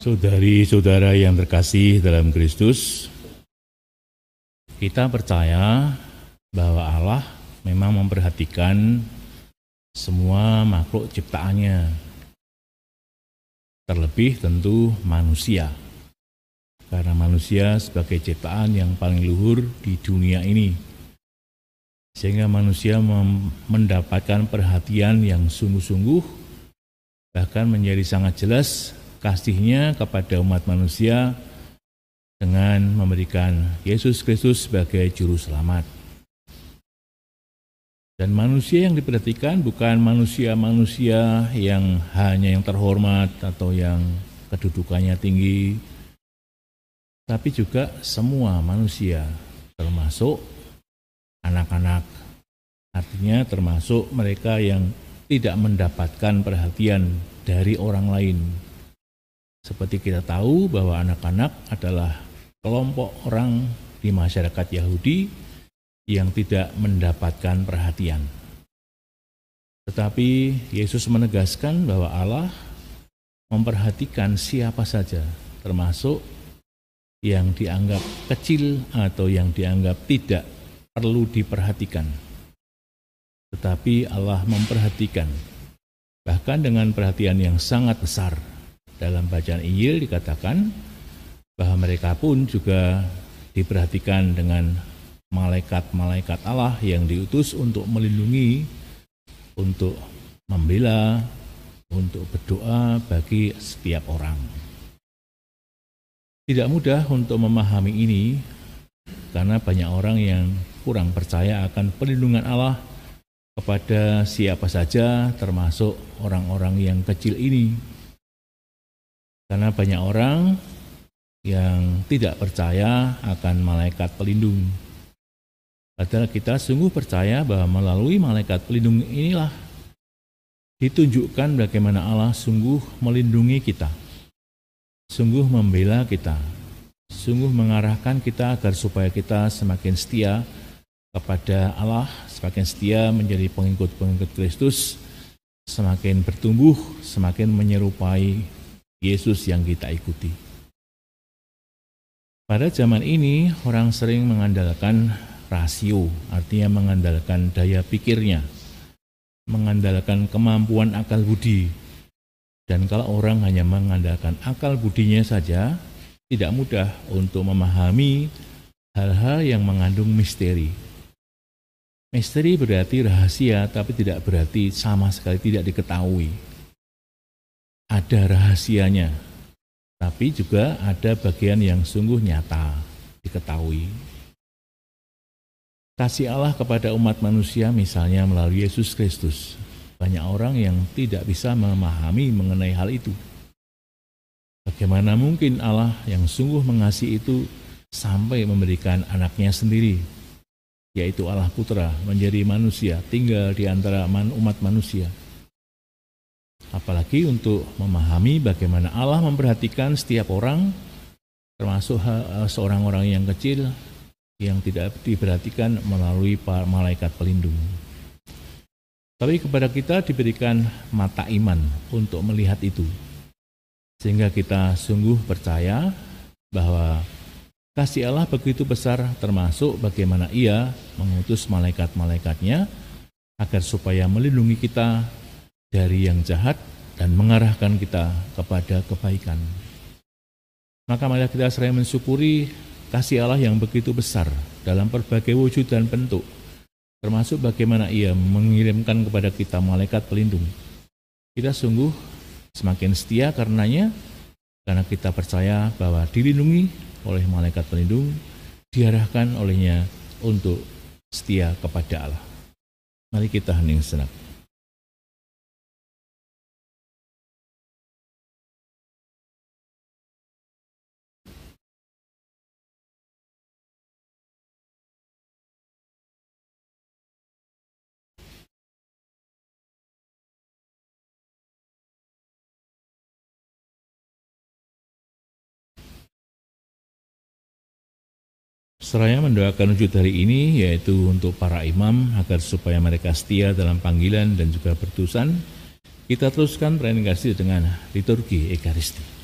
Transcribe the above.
Saudari-saudara yang terkasih dalam Kristus, kita percaya bahwa Allah memang memperhatikan semua makhluk ciptaannya, terlebih tentu manusia, karena manusia sebagai ciptaan yang paling luhur di dunia ini, sehingga manusia mendapatkan perhatian yang sungguh-sungguh, bahkan menjadi sangat jelas kasihnya kepada umat manusia dengan memberikan Yesus Kristus sebagai juru selamat. Dan manusia yang diperhatikan bukan manusia-manusia yang hanya yang terhormat atau yang kedudukannya tinggi, tapi juga semua manusia, termasuk anak-anak. Artinya termasuk mereka yang tidak mendapatkan perhatian dari orang lain, seperti kita tahu bahwa anak-anak adalah kelompok orang di masyarakat Yahudi yang tidak mendapatkan perhatian. Tetapi Yesus menegaskan bahwa Allah memperhatikan siapa saja, termasuk yang dianggap kecil atau yang dianggap tidak perlu diperhatikan. Tetapi Allah memperhatikan, bahkan dengan perhatian yang sangat besar dalam bacaan Injil dikatakan bahwa mereka pun juga diperhatikan dengan malaikat-malaikat Allah yang diutus untuk melindungi, untuk membela, untuk berdoa bagi setiap orang. Tidak mudah untuk memahami ini karena banyak orang yang kurang percaya akan perlindungan Allah kepada siapa saja termasuk orang-orang yang kecil ini karena banyak orang yang tidak percaya akan malaikat pelindung. Padahal kita sungguh percaya bahwa melalui malaikat pelindung inilah ditunjukkan bagaimana Allah sungguh melindungi kita, sungguh membela kita, sungguh mengarahkan kita agar supaya kita semakin setia kepada Allah, semakin setia menjadi pengikut-pengikut Kristus, semakin bertumbuh, semakin menyerupai Yesus yang kita ikuti. Pada zaman ini, orang sering mengandalkan rasio, artinya mengandalkan daya pikirnya, mengandalkan kemampuan akal budi. Dan kalau orang hanya mengandalkan akal budinya saja, tidak mudah untuk memahami hal-hal yang mengandung misteri. Misteri berarti rahasia, tapi tidak berarti sama sekali tidak diketahui ada rahasianya, tapi juga ada bagian yang sungguh nyata diketahui. Kasih Allah kepada umat manusia misalnya melalui Yesus Kristus. Banyak orang yang tidak bisa memahami mengenai hal itu. Bagaimana mungkin Allah yang sungguh mengasihi itu sampai memberikan anaknya sendiri, yaitu Allah Putra, menjadi manusia, tinggal di antara umat manusia apalagi untuk memahami bagaimana Allah memperhatikan setiap orang, termasuk eh, seorang orang yang kecil yang tidak diperhatikan melalui malaikat pelindung. Tapi kepada kita diberikan mata iman untuk melihat itu, sehingga kita sungguh percaya bahwa kasih Allah begitu besar, termasuk bagaimana Ia mengutus malaikat-malaikatnya agar supaya melindungi kita dari yang jahat dan mengarahkan kita kepada kebaikan. Maka mari kita seraya mensyukuri kasih Allah yang begitu besar dalam berbagai wujud dan bentuk, termasuk bagaimana ia mengirimkan kepada kita malaikat pelindung. Kita sungguh semakin setia karenanya, karena kita percaya bahwa dilindungi oleh malaikat pelindung, diarahkan olehnya untuk setia kepada Allah. Mari kita hening senang. Seraya mendoakan wujud hari ini yaitu untuk para imam agar supaya mereka setia dalam panggilan dan juga pertusan Kita teruskan peran dengan liturgi Ekaristi.